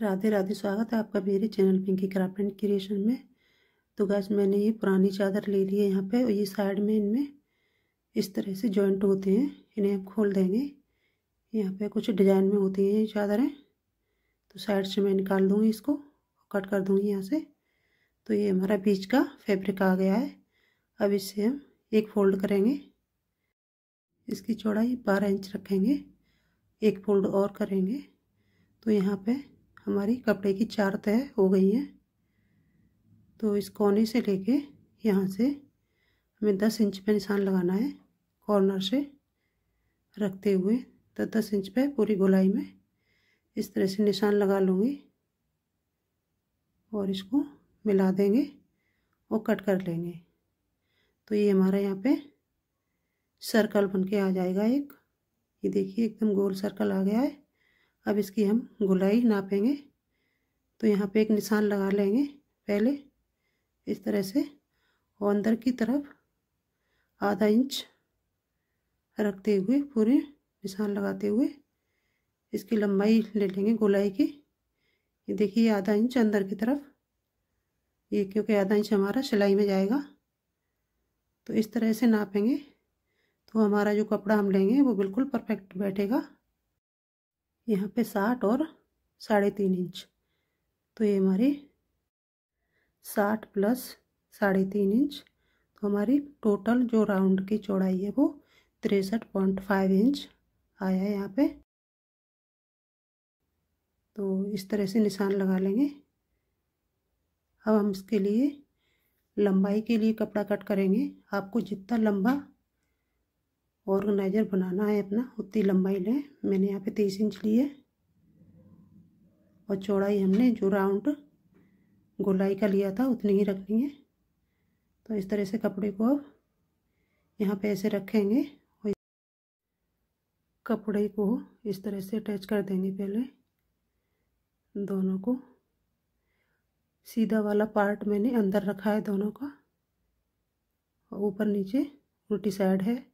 राधे राधे स्वागत है आपका मेरे channel Pinky craft and creation में तो गैस मैंने ये पुरानी चादर ले ली है यहाँ पे और ये साइड में इनमें इस तरह से जॉइंट होते हैं इन्हें हम खोल देंगे यहाँ पे कुछ डिजाइन में होती हैं ये चादरें तो साइड से मैं निकाल दूँगी इसको कट कर दूँगी यहाँ से तो ये हमारा बीच का फेब्रिक आ गया है अब इससे हम एक फोल्ड करेंगे इसकी चौड़ाई बारह इंच रखेंगे एक फोल्ड और करेंगे तो यहाँ पर हमारी कपड़े की चार तय हो गई है तो इस कोने से लेके यहाँ से हमें दस इंच पे निशान लगाना है कॉर्नर से रखते हुए तो दस इंच पे पूरी गोलाई में इस तरह से निशान लगा लूँगी और इसको मिला देंगे और कट कर लेंगे तो ये हमारा यहाँ पे सर्कल बन के आ जाएगा एक ये देखिए एकदम गोल सर्कल आ गया है अब इसकी हम गुलाई नापेंगे तो यहाँ पे एक निशान लगा लेंगे पहले इस तरह से और अंदर की तरफ आधा इंच रखते हुए पूरे निशान लगाते हुए इसकी लंबाई ले लेंगे गोलाई की ये देखिए आधा इंच अंदर की तरफ ये क्योंकि आधा इंच हमारा सिलाई में जाएगा तो इस तरह से नापेंगे तो हमारा जो कपड़ा हम लेंगे वो बिल्कुल परफेक्ट बैठेगा यहाँ पे साठ और साढ़े तीन इंच तो ये हमारी साठ प्लस साढ़े तीन इंच तो हमारी टोटल जो राउंड की चौड़ाई है वो तिरसठ पॉइंट फाइव इंच आया है यहाँ पे तो इस तरह से निशान लगा लेंगे अब हम इसके लिए लंबाई के लिए कपड़ा कट करेंगे आपको जितना लंबा ऑर्गेनाइज़र बनाना है अपना उतनी लंबाई लें मैंने यहाँ पे तेईस इंच ली है और चौड़ाई हमने जो राउंड गोलाई का लिया था उतनी ही रखनी है तो इस तरह से कपड़े को अब यहाँ पे ऐसे रखेंगे और कपड़े को इस तरह से अटैच कर देंगे पहले दोनों को सीधा वाला पार्ट मैंने अंदर रखा है दोनों का ऊपर नीचे उल्टी साइड है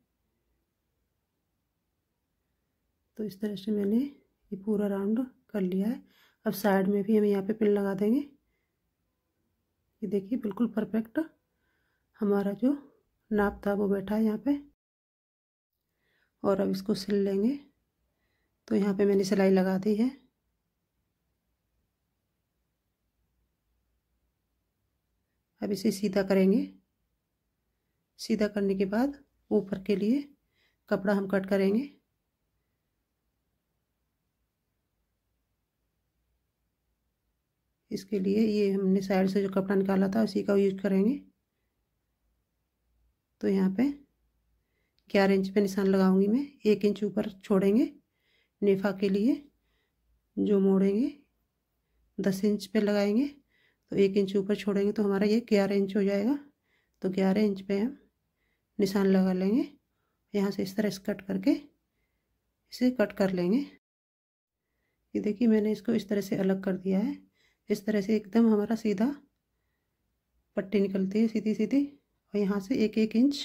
तो इस तरह से मैंने ये पूरा राउंड कर लिया है अब साइड में भी हम यहाँ पे पिन लगा देंगे ये देखिए बिल्कुल परफेक्ट हमारा जो नाप था वो बैठा है यहाँ पे और अब इसको सिल लेंगे तो यहाँ पे मैंने सिलाई लगा दी है अब इसे सीधा करेंगे सीधा करने के बाद ऊपर के लिए कपड़ा हम कट करेंगे इसके लिए ये हमने साइड से जो कपड़ा निकाला था उसी का यूज करेंगे तो यहाँ पे ग्यारह इंच पे निशान लगाऊंगी मैं एक इंच ऊपर छोड़ेंगे नेफा के लिए जो मोड़ेंगे दस इंच पे लगाएंगे तो एक इंच ऊपर छोड़ेंगे तो हमारा ये ग्यारह इंच हो जाएगा तो ग्यारह इंच पे हम निशान लगा लेंगे यहाँ से इस तरह से कट करके इसे कट कर लेंगे ये देखिए मैंने इसको इस तरह से अलग कर दिया है इस तरह से एकदम हमारा सीधा पट्टी निकलती है सीधी सीधी और यहाँ से एक एक इंच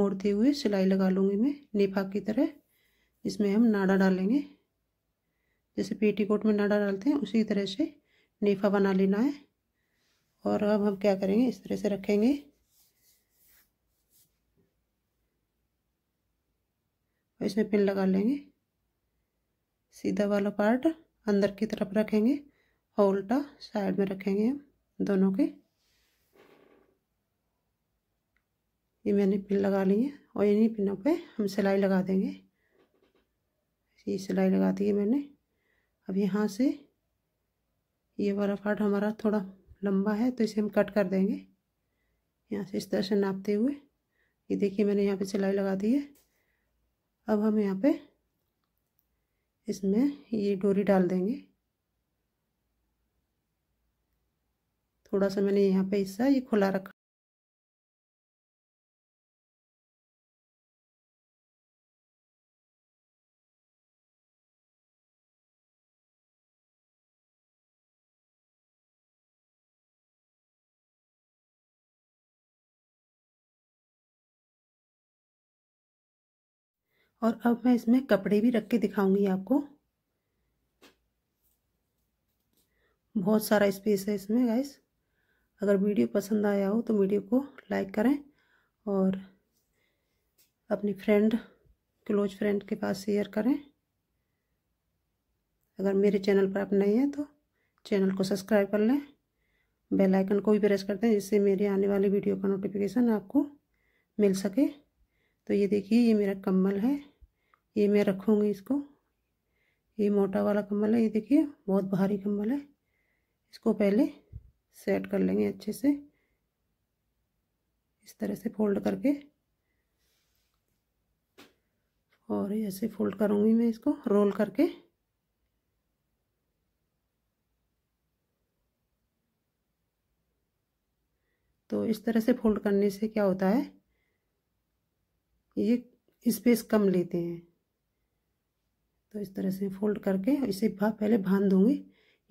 मोड़ते हुए सिलाई लगा लूँगी मैं नेफा की तरह इसमें हम नाड़ा डालेंगे जैसे पेटी कोट में नाड़ा डालते हैं उसी तरह से नेफा बना लेना है और अब हम क्या करेंगे इस तरह से रखेंगे और इसमें पिन लगा लेंगे सीधा वाला पार्ट अंदर की तरफ रखेंगे और उल्टा साइड में रखेंगे हम दोनों के ये मैंने पिन लगा ली है और इन्हीं पिनों पे हम सिलाई लगा देंगे ये सिलाई लगा दी है मैंने अब यहाँ से ये वाला पार्ट हमारा थोड़ा लंबा है तो इसे हम कट कर देंगे यहाँ से इस तरह से नापते हुए ये देखिए मैंने यहाँ पे सिलाई लगा दी है अब हम यहाँ पे इसमें ये डोरी डाल देंगे थोड़ा सा मैंने यहाँ पे हिस्सा ये खुला रखा और अब मैं इसमें कपड़े भी रख के दिखाऊंगी आपको बहुत सारा स्पेस है इसमें गाइस अगर वीडियो पसंद आया हो तो वीडियो को लाइक करें और अपनी फ्रेंड क्लोज फ्रेंड के पास शेयर करें अगर मेरे चैनल पर आप नए हैं तो चैनल को सब्सक्राइब कर लें बेल आइकन को भी प्रेस करते हैं जिससे मेरे आने वाली वीडियो का नोटिफिकेशन आपको मिल सके तो ये देखिए ये मेरा कम्बल है ये मैं रखूँगी इसको ये मोटा वाला कम्बल है ये देखिए बहुत भारी कम्बल है इसको पहले सेट कर लेंगे अच्छे से इस तरह से फोल्ड करके और ऐसे फोल्ड करूंगी मैं इसको रोल करके तो इस तरह से फोल्ड करने से क्या होता है ये स्पेस कम लेते हैं तो इस तरह से फोल्ड करके इसे पहले बांध दूंगी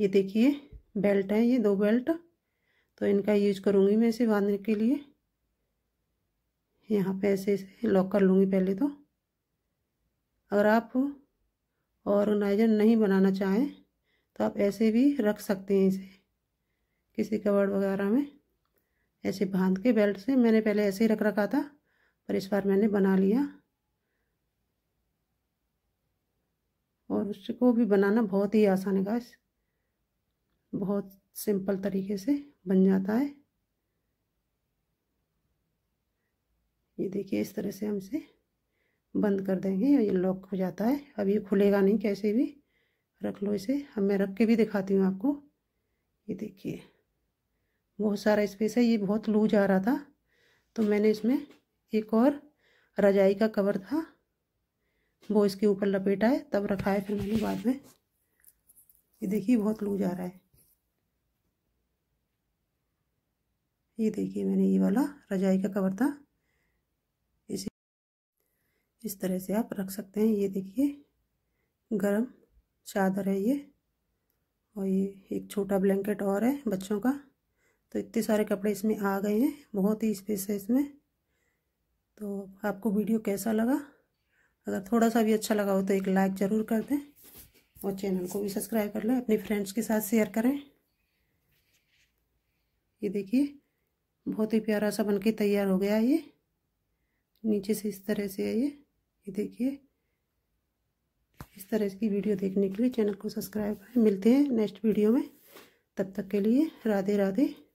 ये देखिए बेल्ट है ये दो बेल्ट तो इनका यूज करूँगी मैं इसे बांधने के लिए यहाँ पे ऐसे ऐसे लॉक कर लूँगी पहले तो अगर आप ऑर्गेनाइजर नहीं बनाना चाहें तो आप ऐसे भी रख सकते हैं इसे किसी कवर्ड वगैरह में ऐसे बांध के बेल्ट से मैंने पहले ऐसे ही रख रखा था पर इस बार मैंने बना लिया और उसको भी बनाना बहुत ही आसान है गाइस बहुत सिंपल तरीके से बन जाता है ये देखिए इस तरह से हम इसे बंद कर देंगे ये लॉक हो जाता है अब ये खुलेगा नहीं कैसे भी रख लो इसे अब मैं रख के भी दिखाती हूँ आपको ये देखिए बहुत सारा स्पेस है ये बहुत लूज आ रहा था तो मैंने इसमें एक और रजाई का कवर था वो इसके ऊपर लपेटा है तब रखा है फिर मैंने बाद में ये देखिए बहुत लूज आ रहा है ये देखिए मैंने ये वाला रजाई का कवर था इसी इस तरह से आप रख सकते हैं ये देखिए गरम चादर है ये और ये एक छोटा ब्लैंकेट और है बच्चों का तो इतने सारे कपड़े इसमें आ गए हैं बहुत ही स्पेस है इसमें तो आपको वीडियो कैसा लगा अगर थोड़ा सा भी अच्छा लगा हो तो एक लाइक ज़रूर कर दें और चैनल को भी सब्सक्राइब कर लें अपने फ्रेंड्स के साथ शेयर करें ये देखिए बहुत ही प्यारा सा बनके तैयार हो गया है ये नीचे से इस तरह से है ये ये देखिए इस तरह की वीडियो देखने के लिए चैनल को सब्सक्राइब करें मिलते हैं नेक्स्ट वीडियो में तब तक के लिए राधे राधे